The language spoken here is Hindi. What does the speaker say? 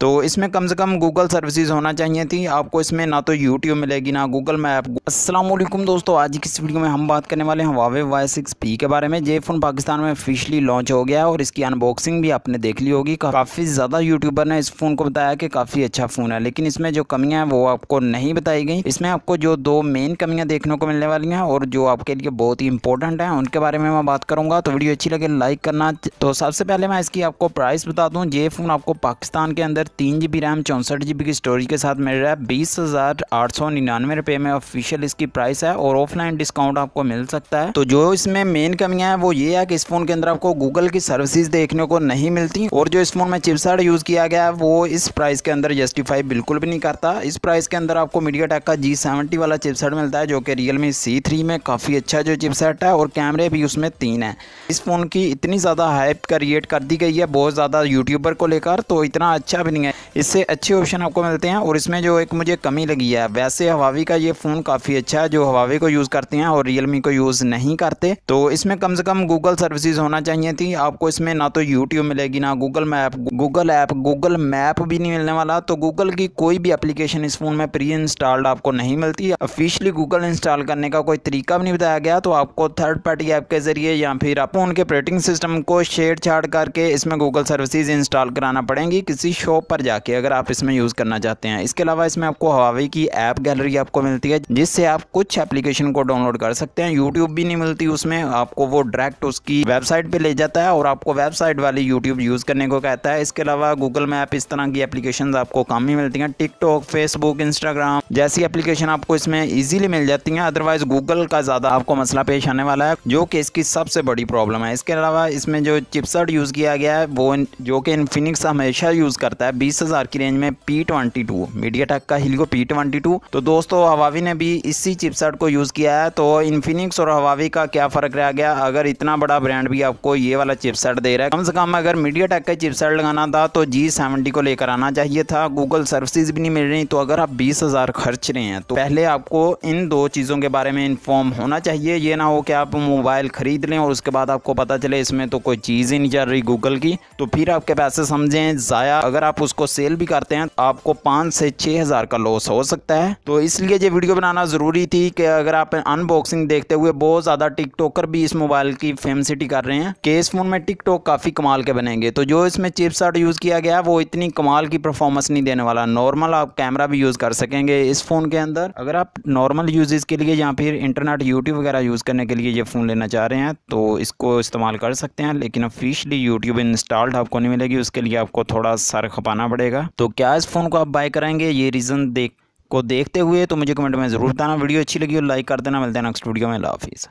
तो इसमें कम से कम गूगल सर्विसेज होना चाहिए थी आपको इसमें ना तो यूट्यूब मिलेगी ना गूगल मैप असलम दोस्तों आज की इस वीडियो में हम बात करने वाले हैं वावे वाई सिक्स पी के बारे में ये फ़ोन पाकिस्तान में ऑफिशली लॉन्च हो गया है और इसकी अनबॉक्सिंग भी आपने देख ली होगी काफ़ी ज़्यादा यूट्यूबर ने इस फ़ोन को बताया कि काफ़ी अच्छा फ़ोन है लेकिन इसमें जो कमियाँ हैं वो आपको नहीं बताई गई इसमें आपको जो दो मेन कमियाँ देखने को मिलने वाली हैं और जो आपके लिए बहुत ही इंपॉर्टेंट हैं उनके बारे में मैं बात करूँगा तो वीडियो अच्छी लगे लाइक करना तो सबसे पहले मैं इसकी आपको प्राइस बता दूँ ये फ़ोन आपको पाकिस्तान के अंदर तीन जी बी रैम चौंसठ जी की स्टोरेज के साथ मिल रहा है बीस हज़ार आठ सौ निन्यानवे रुपये में ऑफिशियल इसकी प्राइस है और ऑफलाइन डिस्काउंट आपको मिल सकता है तो जो इसमें मेन कमियां हैं वो ये है कि इस फ़ोन के अंदर आपको गूगल की सर्विसेज देखने को नहीं मिलती और जो इस फ़ोन में चिपसाट यूज़ किया गया है वो इस प्राइस के अंदर जस्टिफाई बिल्कुल भी नहीं करता इस प्राइस के अंदर आपको मीडिया टेक का जी सेवेंटी वाला चिपसेट मिलता है जो कि रियल मी सी थ्री में काफ़ी अच्छा जो चिपसेट है और कैमरे भी उसमें तीन है इस फ़ोन की इतनी ज़्यादा हाइप क्रिएट कर दी गई है बहुत ज़्यादा यूट्यूबर को लेकर तो इतना अच्छा भी नहीं है इससे अच्छे ऑप्शन आपको मिलते हैं और इसमें जो एक मुझे कमी लगी है वैसे हवावी का ये फ़ोन काफ़ी अच्छा है जो हवावी को यूज़ करते हैं और रियलमी को यूज़ नहीं करते तो इसमें कम से कम गूगल सर्विसेज होना चाहिए थी आपको इसमें ना तो यूट्यूब मिलेगी ना Google map Google app Google map भी नहीं मिलने वाला तो गूगल की कोई भी एप्लीकेशन इस फ़ोन में प्री इंस्टॉल्ड आपको नहीं मिलती ऑफिशियली गूगल इंस्टॉल करने का कोई तरीका भी नहीं बताया गया तो आपको थर्ड पार्टी ऐप के ज़रिए या फिर आपको उनके ऑपरेटिंग सिस्टम को छेड़छाड़ करके इसमें गूगल सर्विसेज इंस्टॉल कराना पड़ेंगी किसी शॉप ऊपर जाके अगर आप इसमें यूज़ करना चाहते हैं इसके अलावा इसमें आपको हवावे की ऐप गैलरी आपको मिलती है जिससे आप कुछ एप्लीकेशन को डाउनलोड कर सकते हैं यूट्यूब भी नहीं मिलती उसमें आपको वो डायरेक्ट उसकी वेबसाइट पर ले जाता है और आपको वेबसाइट वाली यूट्यूब यूज़ करने को कहता है इसके अलावा गूगल मैप इस तरह की एप्लीकेशन आपको कम ही मिलती हैं टिकटॉक फेसबुक इंस्टाग्राम जैसी एप्लीकेशन आपको इसमें ईजिली मिल जाती हैं अदरवाइज गूगल का ज़्यादा आपको मसला पेश आने वाला है जो कि इसकी सबसे बड़ी प्रॉब्लम है इसके अलावा इसमें जो चिपसट यूज़ किया गया है वो जो कि इनफिनिक्स हमेशा यूज़ करता है बीस हज़ार की रेंज में P twenty two media tech का हिलगो पी ट्वेंटी टू तो दोस्तों हवावी ने भी इसी चिपसेट को यूज़ किया है तो इन्फिनिक्स और हवावी का क्या फ़र्क रह गया अगर इतना बड़ा ब्रांड भी आपको ये वाला चिपसेट दे रहा है कम से कम अगर मीडिया टेक का चिपसेट लगाना था तो जी सेवेंटी को लेकर आना चाहिए था गूगल सर्विसेज भी नहीं मिल रही तो अगर आप बीस हज़ार खर्च रहे हैं तो पहले आपको इन दो चीज़ों के बारे में इन्फॉर्म होना चाहिए ये ना हो कि आप मोबाइल ख़रीद लें और उसके बाद आपको पता चले इसमें तो कोई चीज़ ही नहीं चल रही गूगल की तो फिर आपके पैसे समझें ज़ाया अगर आप उसको सेल भी करते हैं तो आपको पाँच से छः हज़ार का लॉस हो सकता है तो इसलिए ये वीडियो बनाना ज़रूरी थी कि अगर आप अनबॉक्सिंग देखते हुए बहुत ज़्यादा टिकटॉकर भी इस मोबाइल की फेमसिटी कर रहे हैं कि इस फ़ोन में टिकटॉक काफ़ी कमाल के बनेंगे तो जो इसमें चिपसाट यूज़ किया गया वो इतनी कमाल की परफॉर्मेंस नहीं देने वाला नॉर्मल आप कैमरा भी यूज़ कर सकेंगे इस फ़ोन के अंदर अगर आप नॉर्मल यूजेज़ के लिए या फिर इंटरनेट यूट्यूब वगैरह यूज़ करने के लिए ये फ़ोन लेना चाह रहे हैं तो इसको इस्तेमाल कर सकते हैं लेकिन ऑफिशली यूट्यूब इंस्टॉल्ड आपको नहीं मिलेगी उसके लिए आपको थोड़ा सर खपा पाना पड़ेगा तो क्या इस फ़ोन को आप बाय कराएंगे ये रीज़न देख को देखते हुए तो मुझे कमेंट में ज़रूर बताना वीडियो अच्छी लगी हो लाइक कर देना मिलते हैं नेक्स्ट वीडियो में लाफिज़